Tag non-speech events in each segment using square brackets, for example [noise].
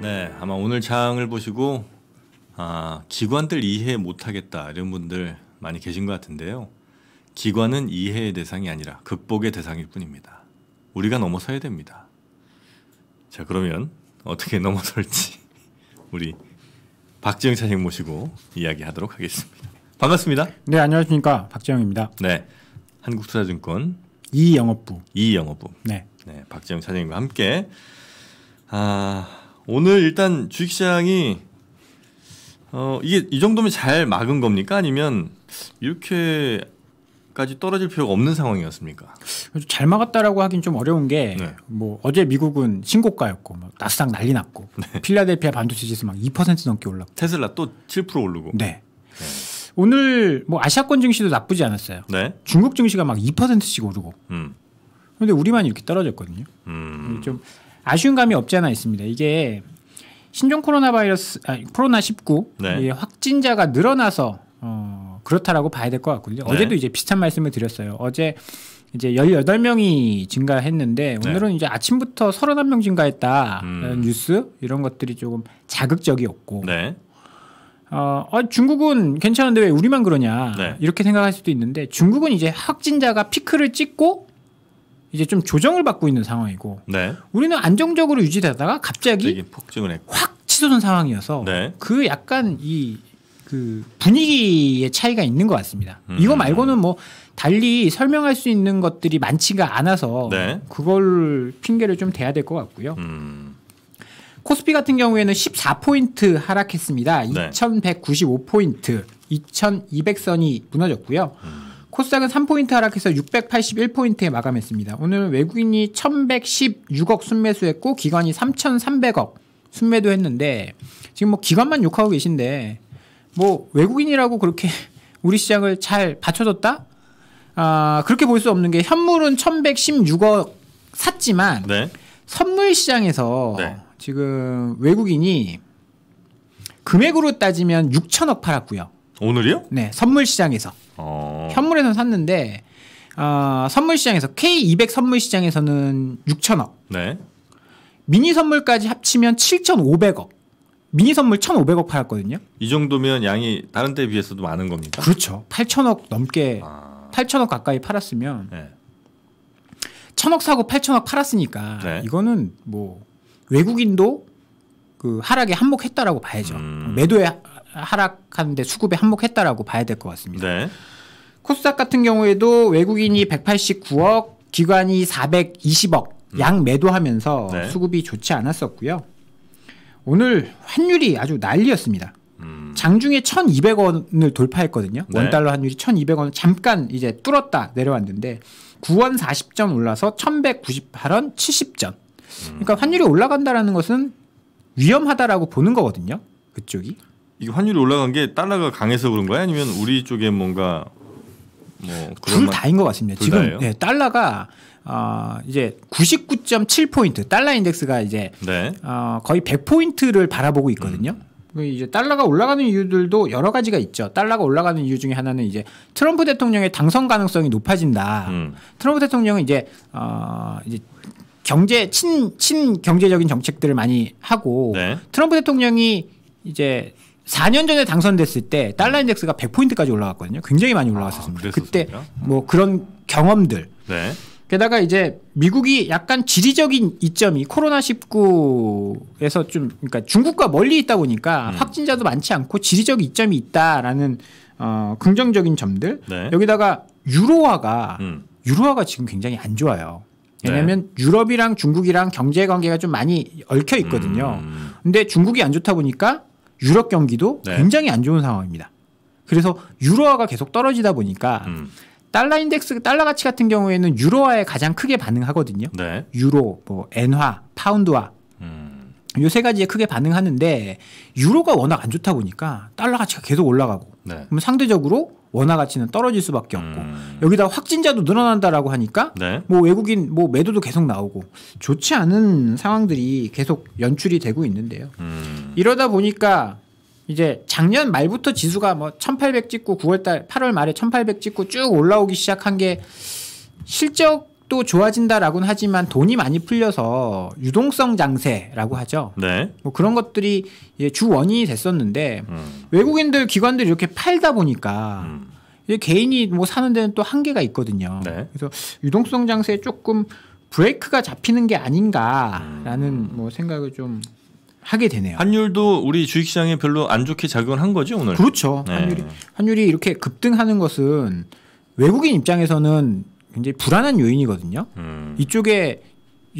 네, 아마 오늘 장을 보시고 아, 기관들 이해 못하겠다 이런 분들 많이 계신 것 같은데요. 기관은 이해의 대상이 아니라 극복의 대상일 뿐입니다. 우리가 넘어서야 됩니다. 자 그러면 어떻게 [laughs] 넘어설지 [laughs] 우리 박지영 차장 님 모시고 이야기하도록 하겠습니다. 반갑습니다. 네 안녕하십니까 박지영입니다. 네 한국투자증권 이영업부 이영업부 네, 네 박지영 차장님과 함께 아 오늘 일단 주식시장이 어, 이게 이 정도면 잘 막은 겁니까? 아니면 이렇게 까지 떨어질 필요가 없는 상황이었습니까? 잘 막았다라고 하긴 좀 어려운 게뭐 네. 뭐 어제 미국은 신고가였고 막 뭐 나스닥 난리 났고 네. 필라델피아 반도체 지수 막2% 넘게 올랐고 테슬라 또 7% 오르고 네. 네. 오늘 뭐 아시아권 증시도 나쁘지 않았어요. 네. 중국 증시가 막 2%씩 오르고. 음. 근데 우리만 이렇게 떨어졌거든요. 음. 좀 아쉬운 감이 없지 않아 있습니다. 이게 신종 코로나 바이러스 아 코로나 19 네. 확진자가 늘어나서 어, 그렇다라고 봐야 될 것 같거든요. 네. 어제도 이제 비슷한 말씀을 드렸어요. 어제 이제 18명이 증가했는데 네. 오늘은 네. 이제 아침부터 31명 증가했다. 음. 뉴스 이런 것들이 조금 자극적이었고. 네. 어, 아, 중국은 괜찮은데 왜 우리만 그러냐. 네. 이렇게 생각할 수도 있는데 중국은 이제 확진자가 피크를 찍고 이제 좀 조정을 받고 있는 상황이고 네. 우리는 안정적으로 유지되다가 갑자기 폭증을 했고. 확 치솟은 상황이어서 네. 그 약간 이 그 분위기의 차이가 있는 것 같습니다. 음. 이거 말고는 뭐 달리 설명할 수 있는 것들이 많지가 않아서 네. 그걸 핑계를 좀 대야 될 것 같고요. 음. 코스피 같은 경우에는 14포인트 하락했습니다. 2195포인트, 2200선이 무너졌고요. 음. 코스닥은 3포인트 하락해서 681포인트에 마감했습니다. 오늘 외국인이 1116억 순매수했고 기관이 3300억 순매도 했는데 지금 뭐 기관만 욕하고 계신데 뭐 외국인이라고 그렇게 [laughs] 우리 시장을 잘 받쳐줬다? 아, 그렇게 볼 수 없는 게 현물은 1116억 샀지만 네. 선물 시장에서 네. 지금 외국인이 금액으로 따지면 6천억 팔았고요. 오늘이요? 네, 선물 시장에서. 어... 현물에서 는 샀는데 어, 선물 시장에서 K200 선물 시장에서는 6천억. 네. 미니 선물까지 합치면 7,500억. 미니 선물 1,500억 팔았거든요. 이 정도면 양이 다른 때에 비해서도 많은 겁니까? 그렇죠. 8천억 넘게 아... 8천억 가까이 팔았으면 네. 천억 사고 8천억 팔았으니까 네. 이거는 뭐 외국인도 그 하락에 한몫했다라고 봐야죠. 음... 매도에 하락하는데 수급에 한몫했다라고 봐야 될 것 같습니다. 네. 코스닥 같은 경우에도 외국인이 189억, 기관이 420억 음. 양 매도하면서 네. 수급이 좋지 않았었고요. 오늘 환율이 아주 난리였습니다. 음. 장중에 1,200원을 돌파했거든요. 네. 원달러 환율이 1,200원 잠깐 이제 뚫었다 내려왔는데 9원 40점 올라서 1,198원 70점. 음. 그러니까 환율이 올라간다라는 것은 위험하다라고 보는 거거든요. 그쪽이. 이게 환율이 올라간 게 달러가 강해서 그런 거야 아니면 우리 쪽에 뭔가 뭐둘 다인 것 같습니다. 지금 다예요? 네, 달러가 어, 이제 99.7 포인트 달러 인덱스가 이제 네. 어, 거의 100 포인트를 바라보고 있거든요. 음. 그 이제 달러가 올라가는 이유들도 여러 가지가 있죠. 달러가 올라가는 이유 중에 하나는 이제 트럼프 대통령의 당선 가능성이 높아진다. 음. 트럼프 대통령은 이제 어 이제 경제 친 친 경제적인 정책들을 많이 하고 네. 트럼프 대통령이 이제 4년 전에 당선됐을 때 달러 음. 인덱스가 100포인트까지 올라갔거든요. 굉장히 많이 올라갔었습니다. 아, 그때 뭐 그런 경험들. 네. 게다가 이제 미국이 약간 지리적인 이점이 코로나 19에서 좀 그러니까 중국과 멀리 있다 보니까 음. 확진자도 많지 않고 지리적 이점이 있다라는 어 긍정적인 점들. 네. 여기다가 유로화가 음. 유로화가 지금 굉장히 안 좋아요. 왜냐하면 네. 유럽이랑 중국이랑 경제 관계가 좀 많이 얽혀 있거든요. 음. 근데 중국이 안 좋다 보니까 유럽 경기도 네. 굉장히 안 좋은 상황입니다. 그래서 유로화가 계속 떨어지다 보니까 음. 달러 인덱스, 달러 가치 같은 경우에는 유로화에 가장 크게 반응하거든요. 네. 유로, 뭐 엔화, 파운드화 음. 요세 가지에 크게 반응하는데 유로가 워낙 안 좋다 보니까 달러 가치가 계속 올라가고 네. 그럼 상대적으로 원화 가치는 떨어질 수밖에 없고 음. 여기다 확진자도 늘어난다라고 하니까 네. 뭐 외국인 뭐 매도도 계속 나오고 좋지 않은 상황들이 계속 연출이 되고 있는데요. 음. 이러다 보니까 이제 작년 말부터 지수가 뭐 1800 찍고 9월달 8월 말에 1800 찍고 쭉 올라오기 시작한 게 실적 또 좋아진다라고는 하지만 돈이 많이 풀려서 유동성 장세라고 하죠. 네. 뭐 그런 것들이 예, 주 원인이 됐었는데 음. 외국인들 기관들이 이렇게 팔다 보니까 음. 개인이 뭐 사는 데는 또 한계가 있거든요. 네. 그래서 유동성 장세에 조금 브레이크가 잡히는 게 아닌가라는 음. 뭐 생각을 좀 하게 되네요. 환율도 우리 주식시장에 별로 안 좋게 작용을 한 거죠 오늘. 그렇죠. 네. 환율이 환율이 이렇게 급등하는 것은 외국인 입장에서는 굉장히 불안한 요인이거든요. 음. 이쪽에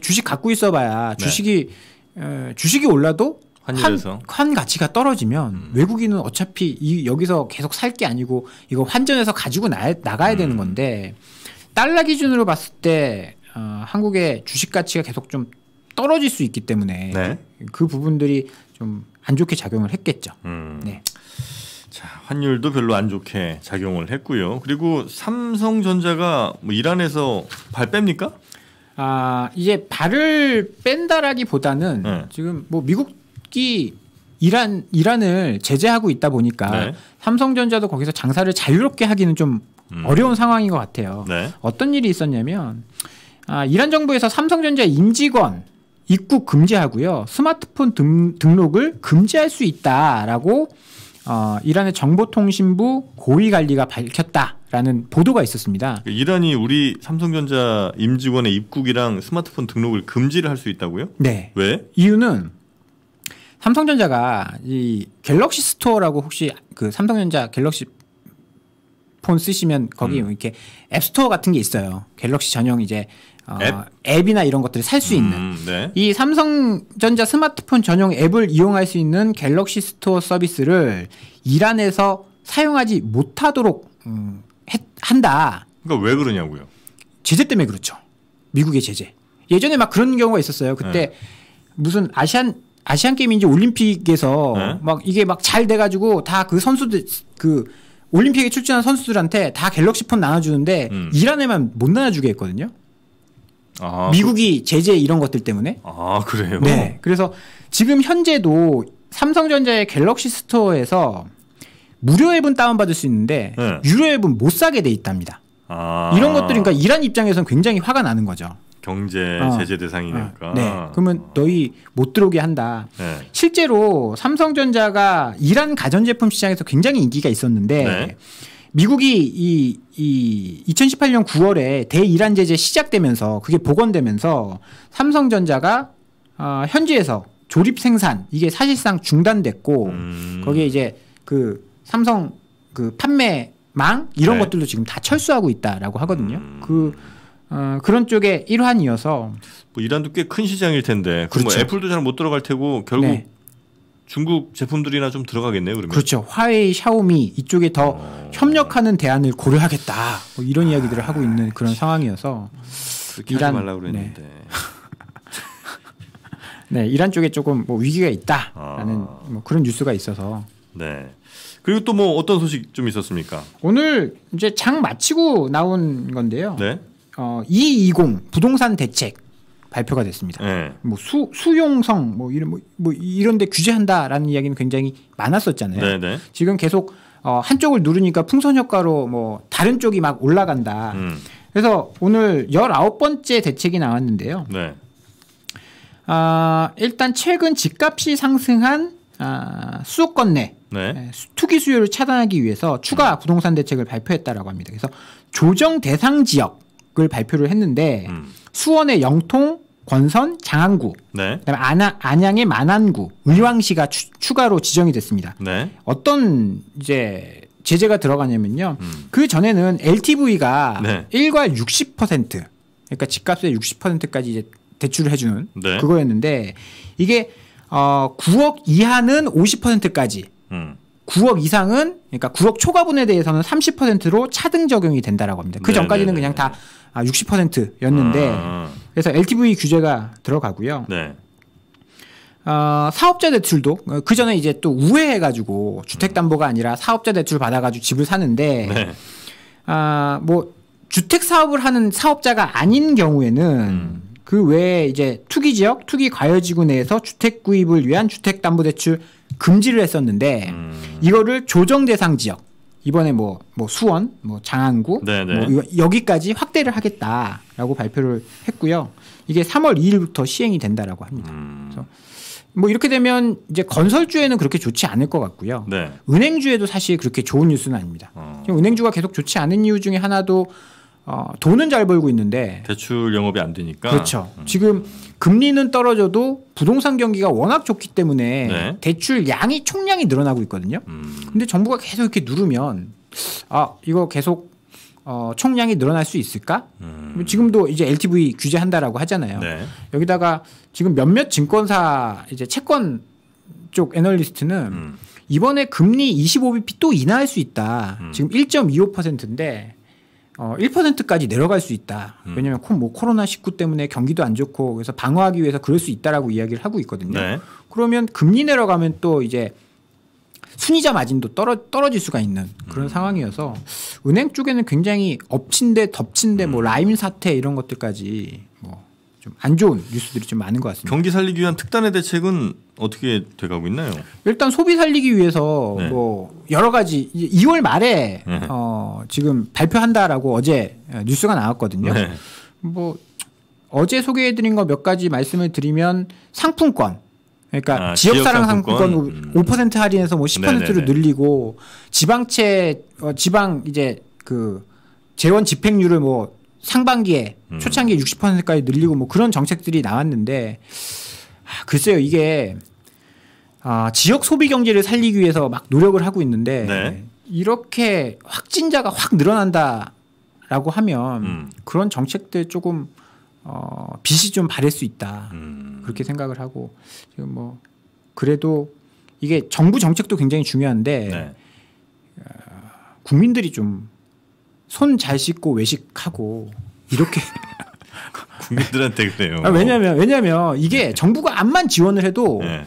주식 갖고 있어봐야 네. 주식이 네. 어, 주식이 올라도 환율에서. 한, 한 가치가 떨어지면 음. 외국인은 어차피 이, 여기서 계속 살 게 아니고 이거 환전해서 가지고 나, 나가야 음. 되는 건데 달러 기준으로 봤을 때 어, 한국의 주식 가치가 계속 좀 떨어질 수 있기 때문에 네. 그 부분들이 좀 안 좋게 작용을 했겠죠. 음. 네. 자, 환율도 별로 안 좋게 작용을 했고요. 그리고 삼성전자가 뭐 이란에서 발 뺍니까? 아, 이제 발을 뺀다라기보다는 네. 지금 뭐 미국이 이란 이란을 제재하고 있다 보니까 네. 삼성전자도 거기서 장사를 자유롭게 하기는 좀 음. 어려운 상황인 것 같아요. 네. 어떤 일이 있었냐면 아, 이란 정부에서 삼성전자 임직원 입국 금지하고요. 스마트폰 등, 등록을 금지할 수 있다라고 어, 이란의 정보통신부 고위 관리가 밝혔다라는 보도가 있었습니다. 이란이 우리 삼성전자 임직원의 입국이랑 스마트폰 등록을 금지를 할 수 있다고요? 네. 왜? 이유는 삼성전자가 이 갤럭시 스토어라고 혹시 그 삼성전자 갤럭시 폰 쓰시면 거기 음. 이렇게 앱스토어 같은 게 있어요. 갤럭시 전용 이제 어, 앱? 이나 이런 것들을 살 수 있는 음, 네. 이 삼성전자 스마트폰 전용 앱을 이용할 수 있는 갤럭시 스토어 서비스를 이란에서 사용하지 못하도록 음, 했, 한다. 그러니까 왜 그러냐고요? 제재 때문에 그렇죠. 미국의 제재. 예전에 막 그런 경우가 있었어요. 그때 네. 무슨 아시안 아시안 게임인지 올림픽에서 네? 막 이게 막 잘 돼가지고 다 그 선수들 그 올림픽에 출전한 선수들한테 다 갤럭시 폰 나눠주는데 음. 이란에만 못 나눠주게 했거든요. 아, 미국이 제재 이런 것들 때문에. 아 그래요. 네. 그래서 지금 현재도 삼성전자의 갤럭시 스토어에서 무료 앱은 다운받을 수 있는데 네. 유료 앱은 못 사게 돼 있답니다. 아. 이런 것들이 그러니까 이란 입장에서는 굉장히 화가 나는 거죠. 경제 어. 제재 대상이니까. 어. 네. 그러면 너희 못 들어오게 한다. 네. 실제로 삼성전자가 이란 가전제품 시장에서 굉장히 인기가 있었는데 네. 미국이 이, 이 2018년 9월에 대이란 제재 시작되면서 그게 복원되면서 삼성전자가 어, 현지에서 조립 생산 이게 사실상 중단됐고 음. 거기에 이제 그 삼성 그 판매망 이런 네. 것들도 지금 다 철수하고 있다라고 하거든요. 음. 그 어, 그런 쪽의 일환이어서 뭐 이란도 꽤 큰 시장일 텐데 뭐 그렇죠. 뭐 애플도 잘 못 들어갈 테고 결국 네. 중국 제품들이나 좀 들어가겠네요. 그러면 그렇죠. 화웨이, 샤오미 이쪽에 더 어... 협력하는 대안을 고려하겠다. 뭐 이런 아, 이야기들을 하고 있는 그런 상황이어서 그렇게 이란... 하지 말라 그랬는데. 네. [laughs] 네. 이란 쪽에 조금 뭐 위기가 있다라는 아... 뭐 그런 뉴스가 있어서 네. 그리고 또 뭐 어떤 소식 좀 있었습니까? 오늘 이제 장 마치고 나온 건데요. 네. 어, 220 부동산 대책 발표가 됐습니다. 네. 뭐 수, 수용성 뭐 이런 뭐, 뭐 이런데 규제한다라는 이야기는 굉장히 많았었잖아요. 네네. 네. 지금 계속 어, 한쪽을 누르니까 풍선 효과로 뭐 다른 쪽이 막 올라간다. 음. 그래서 오늘 19번째 대책이 나왔는데요. 네. 아, 일단 최근 집값이 상승한 아, 수도권 내 네. 예, 투기 수요를 차단하기 위해서 추가 음. 부동산 대책을 발표했다라고 합니다. 그래서 조정 대상 지역 계획을 발표를 했는데 음. 수원의 영통, 권선, 장안구, 네. 그다음에 안하, 안양의 만안구, 의왕시가 추, 가로 지정이 됐습니다. 네. 어떤 이제 제재가 들어가냐면요. 음. 그 전에는 LTV가 네. 1과 60% 그러니까 집값의 60%까지 이제 대출을 해주는 네. 그거였는데 이게 어 9억 이하는 50%까지 음. 9억 이상은 그러니까 9억 초과분에 대해서는 30%로 차등 적용이 된다라고 합니다. 그 네, 전까지는 네, 그냥 네, 다 60%였는데 아, 아, 아. 그래서 LTV 규제가 들어가고요. 네. 어, 사업자 대출도 그 전에 이제 또 우회해가지고 주택담보가 음. 아니라 사업자 대출 받아가지고 집을 사는데 네. 아, 뭐 주택 사업을 하는 사업자가 아닌 경우에는 음. 그 외에 이제 투기 지역, 투기 과열 지구 내에서 주택 구입을 위한 주택 담보 대출 금지를 했었는데 음. 이거를 조정 대상 지역 이번에 뭐, 뭐 수원, 뭐 장안구 네, 네. 뭐 여기까지 확대를 하겠다라고 발표를 했고요. 이게 3월 2일부터 시행이 된다라고 합니다. 음. 그래서 뭐 이렇게 되면 이제 건설주에는 그렇게 좋지 않을 것 같고요. 네. 은행주에도 사실 그렇게 좋은 뉴스는 아닙니다. 어. 은행주가 계속 좋지 않은 이유 중에 하나도 어, 돈은 잘 벌고 있는데 대출 영업이 안 되니까 그렇죠. 음. 지금 금리는 떨어져도 부동산 경기가 워낙 좋기 때문에 네. 대출 양이 총량이 늘어나고 있거든요. 음. 근데 정부가 계속 이렇게 누르면 아 이거 계속 어, 총량이 늘어날 수 있을까? 음. 지금도 이제 LTV 규제한다라고 하잖아요. 네. 여기다가 지금 몇몇 증권사 이제 채권 쪽 애널리스트는 음. 이번에 금리 25bp 또 인하할 수 있다. 음. 지금 1.25%인데 어 1%까지 내려갈 수 있다. 음. 왜냐하면 뭐 코로나 19 때문에 경기도 안 좋고 그래서 방어하기 위해서 그럴 수 있다라고 이야기를 하고 있거든요. 네. 그러면 금리 내려가면 또 이제 순이자 마진도 떨어, 떨어질 수가 있는 그런 음. 상황이어서 은행 쪽에는 굉장히 엎친데 덮친데 뭐 음. 뭐 라임 사태 이런 것들까지 뭐 좀안 좋은 뉴스들이 좀 많은 것 같습니다. 경기 살리기 위한 특단의 대책은 어떻게 돼가고 있나요? 일단 소비 살리기 위해서 네. 뭐 여러 가지 2월 말에 네. 어, 지금 발표한다라고 어제 뉴스가 나왔거든요. 네. 뭐 어제 소개해드린 거 몇 가지 말씀을 드리면 상품권. 그러니까 아, 지역사랑 상품권 음. 5% 할인해서 뭐 10%로 네네네. 늘리고 지방채 어, 지방 이제 그 재원 집행률을 뭐 상반기에 음. 초창기에 60%까지 늘리고 뭐 그런 정책들이 나왔는데 아, 글쎄요 이게 아, 지역 소비 경제를 살리기 위해서 막 노력을 하고 있는데 네. 이렇게 확진자가 확 늘어난다라고 하면 음. 그런 정책들 조금 어, 빛이좀 바랄 수 있다 음. 그렇게 생각을 하고 지금 뭐 그래도 이게 정부 정책도 굉장히 중요한데 네. 어, 국민들이 좀 손잘 씻고 외식하고 이렇게 [laughs] 국민들한테 그래요. 아, 왜냐면 왜냐면 이게 네. 정부가 암만 지원을 해도 네.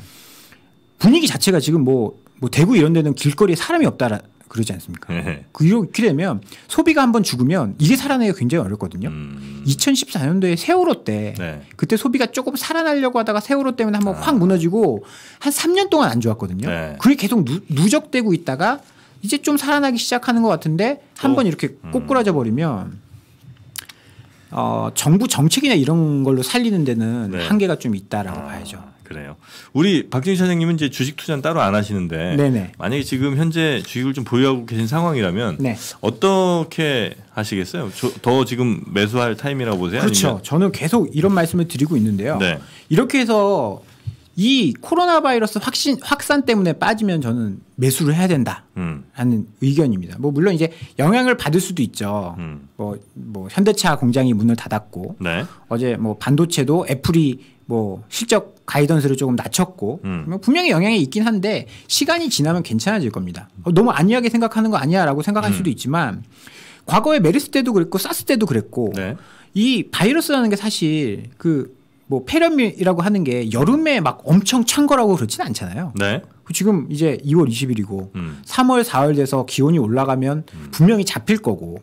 분위기 자체가 지금 뭐뭐 뭐 대구 이런 데는 길거리에 사람이 없다라 그러지 않습니까? 네. 그 이렇게 되면 소비가 한번 죽으면 이게 살아내기가 굉장히 어렵거든요. 음. 2014년도에 세월호 때 네. 그때 소비가 조금 살아나려고 하다가 세월호 때문에 한번 아. 확 무너지고 한 3년 동안 안 좋았거든요. 네. 그게 계속 누, 누적되고 있다가 이제 좀 살아나기 시작하는 것 같은데 한번 어. 이렇게 음. 꼬꾸라져 버리면 어, 정부 정책이나 이런 걸로 살리는 데는 네. 한계가 좀 있다라고 아, 봐야죠. 그래요. 우리 박진희 선생님은 이제 주식 투자는 따로 안 하시는데 네네. 만약에 지금 현재 주식을 좀 보유하고 계신 상황이라면 네. 어떻게 하시겠어요? 저, 더 지금 매수할 타임이라고 보세요? 그렇죠. 아니면? 저는 계속 이런 말씀을 드리고 있는데요. 네. 이렇게 해서 이 코로나 바이러스 확신, 확산 때문에 빠지면 저는 매수를 해야 된다. 라 하는 음. 의견입니다. 뭐, 물론 이제 영향을 받을 수도 있죠. 음. 뭐, 뭐, 현대차 공장이 문을 닫았고, 네. 어제 뭐, 반도체도 애플이 뭐, 실적 가이던스를 조금 낮췄고, 음. 뭐 분명히 영향이 있긴 한데, 시간이 지나면 괜찮아질 겁니다. 어, 너무 안이하게 생각하는 거 아니야 라고 생각할 음. 수도 있지만, 과거에 메르스 때도 그랬고, 사스 때도 그랬고, 네. 이 바이러스라는 게 사실 그뭐 폐렴이라고 하는 게 여름에 막 엄청 찬 거라고 그렇진 않잖아요. 네. 그 지금 이제 2월 20일이고 음. 3월 4월 돼서 기온이 올라가면 음. 분명히 잡힐 거고.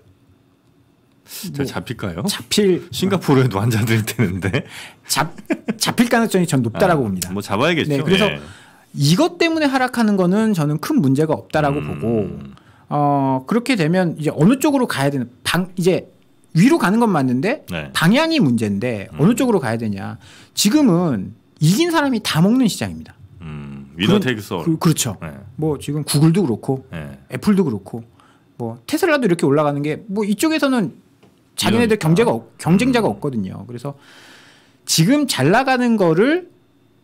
잘뭐 잡힐까요? 잡힐 싱가포르에도 환자들이 되는데 잡 잡힐 가능성이 전 높다라고 아, 봅니다. 뭐 잡아야겠죠. 네, 그래서 예. 이것 때문에 하락하는 거는 저는 큰 문제가 없다라고 음. 보고 어 그렇게 되면 이제 어느 쪽으로 가야 되는 방 이제 위로 가는 건 맞는데 네. 방향이 문제인데 어느 음. 쪽으로 가야 되냐. 지금은 이긴 사람이 다 먹는 시장입니다. 음, 위너 테이크 그, 그렇죠. 네. 뭐 지금 구글도 그렇고 네. 애플도 그렇고 뭐 테슬라도 이렇게 올라가는 게 뭐 이쪽에서는 자기네들 경제가 아. 경쟁자가 음. 없거든요. 그래서 지금 잘 나가는 거를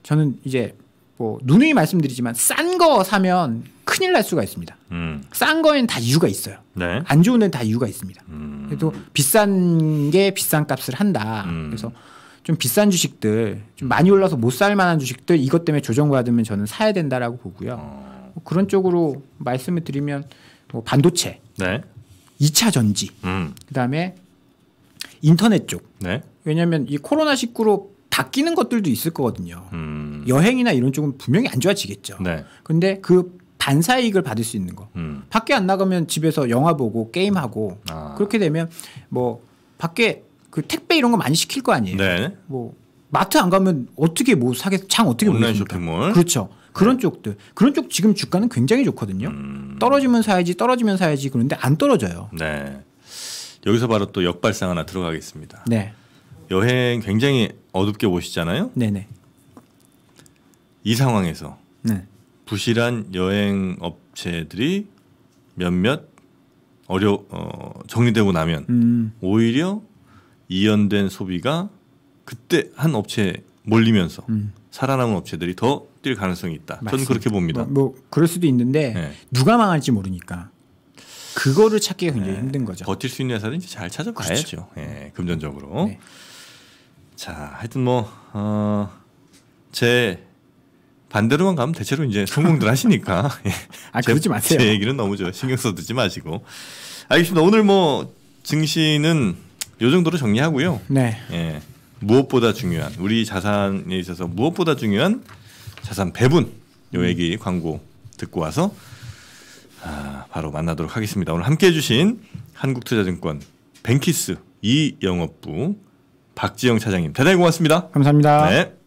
저는 이제 뭐 누누이 말씀드리지만 싼 거 사면 큰일 날 수가 있습니다. 음. 싼거에는다 이유가 있어요. 네. 안 좋은 데는 다 이유가 있습니다. 음. 그래도 비싼 게 비싼 값을 한다. 음. 그래서 좀 비싼 주식들 좀 많이 올라서 못 살 만한 주식들 이것 때문에 조정받으면 저는 사야 된다라고 보고요. 어. 뭐 그런 쪽으로 말씀을 드리면 뭐 반도체, 네. 2차 전지, 음. 그다음에 인터넷 쪽. 네. 왜냐하면 이 코로나 19로 바뀌는 것들도 있을 거거든요. 음. 여행이나 이런 쪽은 분명히 안 좋아지겠죠. 네. 근데 그 반사 이익을 받을 수 있는 거. 음. 밖에 안 나가면 집에서 영화 보고 게임하고 아. 그렇게 되면 뭐 밖에 그 택배 이런 거 많이 시킬 거 아니에요. 네. 뭐 마트 안 가면 어떻게 뭐 사겠 창 어떻게 온라인 쇼핑몰. 그렇죠. 그런 네. 쪽들 그런 쪽 지금 주가는 굉장히 좋거든요. 음. 떨어지면 사야지 떨어지면 사야지 그런데 안 떨어져요. 네. 여기서 바로 또 역발상 하나 들어가겠습니다. 네. 여행 굉장히 어둡게 보시잖아요. 네네. 이 상황에서 네. 부실한 여행 업체들이 몇몇 어려 어, 정리되고 나면 음. 오히려 이연된 소비가 그때 한 업체에 몰리면서 음. 살아남은 업체들이 더 뛸 가능성이 있다. 맞습니다. 저는 그렇게 봅니다. 뭐, 뭐 그럴 수도 있는데 네. 누가 망할지 모르니까 그거를 찾기가 굉장히 네. 힘든 거죠. 버틸 수 있는 회사는 이제 잘 찾아봐야죠. 그렇죠. 예, 네, 금전적으로. 자, 하여튼 뭐 어, 제 반대로만 가면 대체로 이제 성공들 하시니까. 예. [laughs] 아, [laughs] 제, 그러지 마세요. 제 얘기는 너무 저 신경 써 듣지 마시고. 알겠습니다. 오늘 뭐 증시는 요 정도로 정리하고요. 네. 예. 무엇보다 중요한 우리 자산에 있어서 무엇보다 중요한 자산 배분 요 얘기 광고 듣고 와서 아, 바로 만나도록 하겠습니다. 오늘 함께 해주신 한국투자증권 뱅키스 이영업부 박지영 차장님 대단히 고맙습니다. 감사합니다. 네.